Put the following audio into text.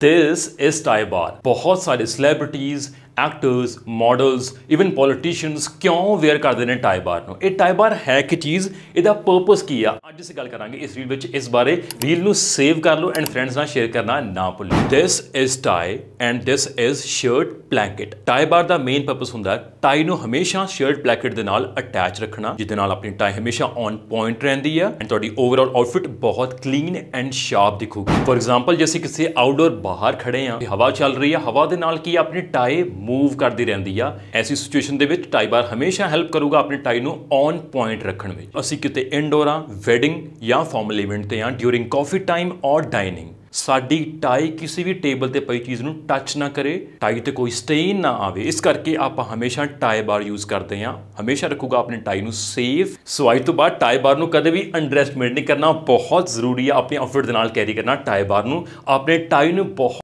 This is Taiba. Tybar. बहुत सारे celebrities actors models even politicians ਕਿਉਂ ਵੇਅਰ ਕਰਦੇ ਨੇ ਟਾਈ ਬਾਰ ਨੂੰ ਇਹ ਟਾਈ ਬਾਰ ਹੈ ਕਿ ਚੀਜ਼ ਇਹਦਾ ਪਰਪਸ ਕੀ ਆ ਅੱਜ ਅਸੀਂ ਗੱਲ ਕਰਾਂਗੇ ਇਸ ਰੀਲ ਵਿੱਚ ਇਸ ਬਾਰੇ ਰੀਲ ਨੂੰ ਸੇਵ ਕਰ ਲਓ ਐਂਡ ਫਰੈਂਡਸ ਨਾਲ ਸ਼ੇਅਰ ਕਰਨਾ ਨਾ ਭੁੱਲੋ this is tie and this is shirt blanket tie bar ਦਾ ਮੇਨ ਪਰਪਸ ਹੁੰਦਾ ਟਾਈ ਨੂੰ ਹਮੇਸ਼ਾ ਸ਼ਰਟ ਬਲੈਂਕਟ ਦੇ ਨਾਲ ਅਟੈਚ ਰੱਖਣਾ ਜਿਹਦੇ ਨਾਲ ਆਪਣੀ ਟਾਈ ਹਮੇਸ਼ਾ ਔਨ ਪੁਆਇੰਟ ਰਹਿੰਦੀ ਆ ਐਂਡ ਤੁਹਾਡੀ ਓਵਰਆਲ ਆਊਟਫਿਟ ਬਹੁਤ ਕਲੀਨ ਐਂਡ ਸ਼ਾਰਪ ਦਿਖੂਗੀ ਫੋਰ ਐਗਜ਼ਾਮਪਲ ਜੇ ਅਸੀਂ ਕਿਸੇ ਆਊਟਡੋਰ ਬਾਹਰ ਖੜੇ ਆ ਹਵਾ ਚੱਲ ਰਹੀ ਆ ਹਵਾ ਦੇ ਨਾਲ ਕੀ ਆਪਣੀ ਟਾਈ ਮੂਵ ਕਰਦੀ ਰਹਿੰਦੀ ਆ ਐਸੀ ਸਿਚੁਏਸ਼ਨ ਦੇ ਵਿੱਚ ਟਾਈ ਬਾਰ ਹਮੇਸ਼ਾ ਹੈਲਪ ਕਰੂਗਾ ਆਪਣੇ ਟਾਈ ਨੂੰ ਔਨ ਪੁਆਇੰਟ ਰੱਖਣ ਵਿੱਚ ਅਸੀਂ ਕਿਤੇ ਇਨਡੋਰ ਆ ਵੈਡਿੰਗ ਜਾਂ ਫਾਰਮਲ ਇਵੈਂਟ ਤੇ ਆ during coffee time or dining ਸਾਡੀ ਟਾਈ ਕਿਸੇ ਵੀ ਟੇਬਲ ਤੇ ਪਈ ਚੀਜ਼ ਨੂੰ ਟੱਚ ਨਾ ਕਰੇ ਟਾਈ ਤੇ ਕੋਈ ਸਟੇਨ ਨਾ ਆਵੇ ਇਸ ਕਰਕੇ ਆਪਾਂ ਹਮੇਸ਼ਾ ਟਾਈ ਬਾਰ ਯੂਜ਼ ਕਰਦੇ ਹਾਂ ਹਮੇਸ਼ਾ ਰੱਖੂਗਾ ਆਪਣੇ ਟਾਈ ਨੂੰ ਸੇਫ ਸਵਾਈ ਤੋਂ ਬਾਅਦ ਟਾਈ ਬਾਰ ਨੂੰ ਕਦੇ ਵੀ ਅੰਡਰਐਸਟੀਮੇਟ ਨਹੀਂ ਕਰਨਾ ਬਹੁਤ ਜ਼ਰੂਰੀ ਆ ਆਪਣੇ ਆਊਟਫਿਟ ਦੇ ਨਾਲ ਕੈਰੀ ਕਰਨਾ ਟਾਈ ਬਾਰ ਨੂੰ ਆਪਣੇ ਟਾਈ ਨੂੰ ਬਹੁਤ